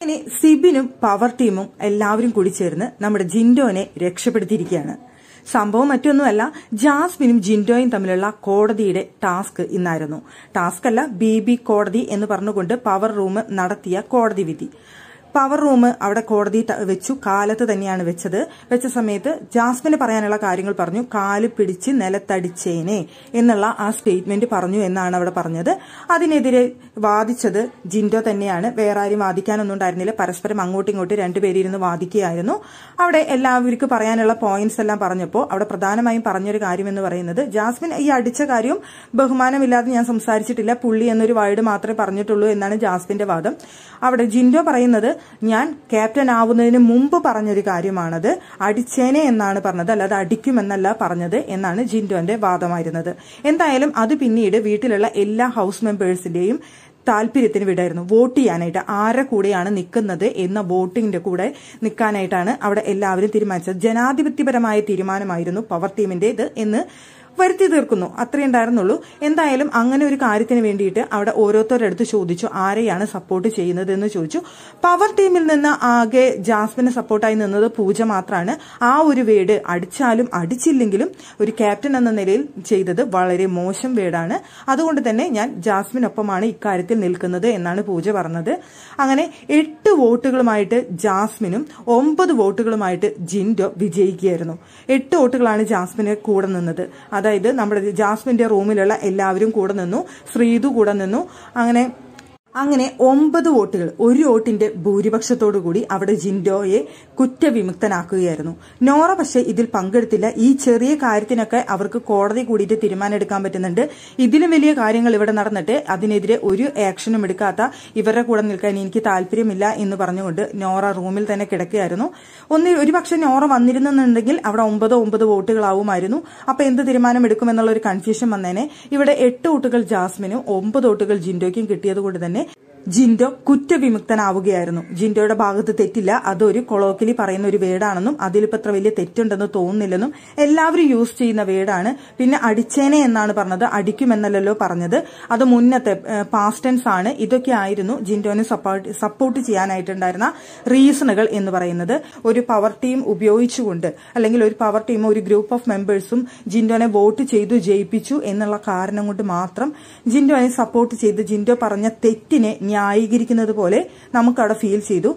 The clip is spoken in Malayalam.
അങ്ങനെ സിബിനും പവർ ടീമും എല്ലാവരും കൂടി ചേർന്ന് നമ്മുടെ ജിൻഡോനെ രക്ഷപ്പെടുത്തിയിരിക്കുകയാണ് സംഭവം മറ്റൊന്നുമല്ല ജാസ്മിനും ജിൻഡോയും തമ്മിലുള്ള കോടതിയുടെ ടാസ്ക് ഇന്നായിരുന്നു ടാസ്ക് അല്ല ബി കോടതി എന്ന് പറഞ്ഞുകൊണ്ട് പവർ റൂം നടത്തിയ കോടതി വിധി പവർ റൂം അവിടെ കോടതി വെച്ചു കാലത്ത് തന്നെയാണ് വെച്ചത് വെച്ച സമയത്ത് ജാസ്മിന് പറയാനുള്ള കാര്യങ്ങൾ പറഞ്ഞു കാല് പിടിച്ച് നിലത്തടിച്ചേനെ എന്നുള്ള ആ സ്റ്റേറ്റ്മെന്റ് പറഞ്ഞു എന്നാണ് അവിടെ പറഞ്ഞത് അതിനെതിരെ വാദിച്ചത് ജിൻഡോ തന്നെയാണ് വേറെ ആരും വാദിക്കാനൊന്നും ഉണ്ടായിരുന്നില്ല പരസ്പരം അങ്ങോട്ടും ഇങ്ങോട്ടും രണ്ടുപേരിരുന്ന് വാദിക്കുകയായിരുന്നു അവിടെ എല്ലാവർക്കും പറയാനുള്ള പോയിന്റ്സ് എല്ലാം പറഞ്ഞപ്പോൾ അവിടെ പ്രധാനമായും പറഞ്ഞൊരു കാര്യം എന്ന് പറയുന്നത് ജാസ്മിൻ ഈ അടിച്ച കാര്യവും ബഹുമാനമില്ലാതെ ഞാൻ സംസാരിച്ചിട്ടില്ല പുള്ളി എന്നൊരു വേർഡ് മാത്രമേ പറഞ്ഞിട്ടുള്ളൂ എന്നാണ് ജാസ്മിന്റെ വാദം അവിടെ ജിൻഡോ പറയുന്നത് ഞാൻ ക്യാപ്റ്റൻ ആവുന്നതിന് മുമ്പ് പറഞ്ഞൊരു കാര്യമാണത് അടിച്ചേനെ എന്നാണ് പറഞ്ഞത് അല്ലാതെ അടിക്കുമെന്നല്ല പറഞ്ഞത് എന്നാണ് ജിൻഡോന്റെ വാദമായിരുന്നത് എന്തായാലും അത് പിന്നീട് വീട്ടിലുള്ള എല്ലാ ഹൗസ് മെമ്പേഴ്സിന്റെയും താല്പര്യത്തിന് വിടായിരുന്നു വോട്ട് ചെയ്യാനായിട്ട് ആരെ കൂടെയാണ് നിൽക്കുന്നത് എന്ന വോട്ടിങ്ങിന്റെ കൂടെ നിൽക്കാനായിട്ടാണ് അവിടെ എല്ലാവരും തീരുമാനിച്ചത് ജനാധിപത്യപരമായ തീരുമാനമായിരുന്നു പവർ ടീമിന്റെ ഇത് എന്ന് വരുത്തി തീർക്കുന്നു അത്രേ ഉണ്ടായിരുന്നുള്ളൂ എന്തായാലും അങ്ങനെ ഒരു കാര്യത്തിന് വേണ്ടിയിട്ട് അവിടെ ഓരോരുത്തരുടെ അടുത്ത് ചോദിച്ചു ആരെയാണ് സപ്പോർട്ട് ചെയ്യുന്നത് എന്ന് ചോദിച്ചു പവർ ടീമിൽ നിന്ന് ആകെ ജാസ്മിന് സപ്പോർട്ടായി നിന്നത് പൂജ മാത്രമാണ് ആ ഒരു വേട് അടിച്ചാലും അടിച്ചില്ലെങ്കിലും ഒരു ക്യാപ്റ്റൻ എന്ന നിലയിൽ ചെയ്തത് വളരെ മോശം വേടാണ് അതുകൊണ്ട് തന്നെ ഞാൻ ജാസ്മിനൊപ്പമാണ് ഇക്കാര്യത്തിൽ നിൽക്കുന്നത് എന്നാണ് പൂജ പറഞ്ഞത് അങ്ങനെ എട്ട് വോട്ടുകളുമായിട്ട് ജാസ്മിനും ഒമ്പത് വോട്ടുകളുമായിട്ട് ജിൻഡോ വിജയിക്കുകയായിരുന്നു എട്ട് വോട്ടുകളാണ് ജാസ്മിന് കൂടെ നിന്നത് അത് അതായത് നമ്മുടെ ജാസ്മിന്റെ റൂമിലുള്ള എല്ലാവരും കൂടെ നിന്നു ശ്രീതു കൂടെ നിന്നു അങ്ങനെ അങ്ങനെ ഒമ്പത് വോട്ടുകൾ ഒരു വോട്ടിന്റെ ഭൂരിപക്ഷത്തോടു കൂടി അവിടെ ജിൻഡോയെ കുറ്റവിമുക്തനാക്കുകയായിരുന്നു നോറ പക്ഷേ ഇതിൽ പങ്കെടുത്തില്ല ഈ ചെറിയ കാര്യത്തിനൊക്കെ അവർക്ക് കോടതി കൂടിയിട്ട് തീരുമാനമെടുക്കാൻ പറ്റുന്നുണ്ട് ഇതിലും വലിയ കാര്യങ്ങൾ ഇവിടെ നടന്നിട്ട് അതിനെതിരെ ഒരു ആക്ഷനും എടുക്കാത്ത ഇവരുടെ കൂടെ നിൽക്കാൻ എനിക്ക് താല്പര്യമില്ല എന്ന് പറഞ്ഞുകൊണ്ട് നോറ റൂമിൽ തന്നെ കിടക്കുകയായിരുന്നു ഒന്ന് ഒരുപക്ഷെ നോറ വന്നിരുന്നെന്നുണ്ടെങ്കിൽ അവിടെ ഒമ്പതോ ഒമ്പത് വോട്ടുകളാവുമായിരുന്നു അപ്പൊ എന്ത് തീരുമാനം എടുക്കുമെന്നുള്ള ഒരു കൺഫ്യൂഷൻ വന്നേനെ ഇവിടെ എട്ട് വോട്ടുകൾ ജാസ്മിനും ഒമ്പത് വോട്ടുകൾ ജിൻഡോയ്ക്കും കിട്ടിയത് കൊണ്ട് തന്നെ ജിൻഡോ കുറ്റവിമുക്തനാവുകയായിരുന്നു ജിൻഡോയുടെ ഭാഗത്ത് തെറ്റില്ല അതൊരു കൊളോക്കിലി പറയുന്ന ഒരു വേടാണെന്നും അതിലിപ്പോൾ അത്ര വലിയ തെറ്റുണ്ടെന്ന് തോന്നുന്നില്ലെന്നും എല്ലാവരും യൂസ് ചെയ്യുന്ന വേടാണ് പിന്നെ അടിച്ചേനെ എന്നാണ് പറഞ്ഞത് അടിക്കുമെന്നല്ലോ പറഞ്ഞത് അത് മുന്നത്തെ പാസ്റ്റൻസ് ആണ് ഇതൊക്കെ ആയിരുന്നു ജിൻഡോനെ സപ്പോർട്ട് ചെയ്യാനായിട്ടുണ്ടായിരുന്ന റീസണുകൾ എന്ന് പറയുന്നത് ഒരു പവർ ടീം ഉപയോഗിച്ചുകൊണ്ട് അല്ലെങ്കിൽ ഒരു പവർ ടീം ഒരു ഗ്രൂപ്പ് ഓഫ് മെമ്പേഴ്സും ജിൻഡോനെ വോട്ട് ചെയ്തു ജയിപ്പിച്ചു എന്നുള്ള കാരണം കൊണ്ട് മാത്രം ജിൻഡോനെ സപ്പോർട്ട് ചെയ്ത് ജിൻഡോ പറഞ്ഞ തെറ്റിനെ ന്യായീകരിക്കുന്നത് പോലെ നമുക്കവിടെ ഫീൽ ചെയ്തു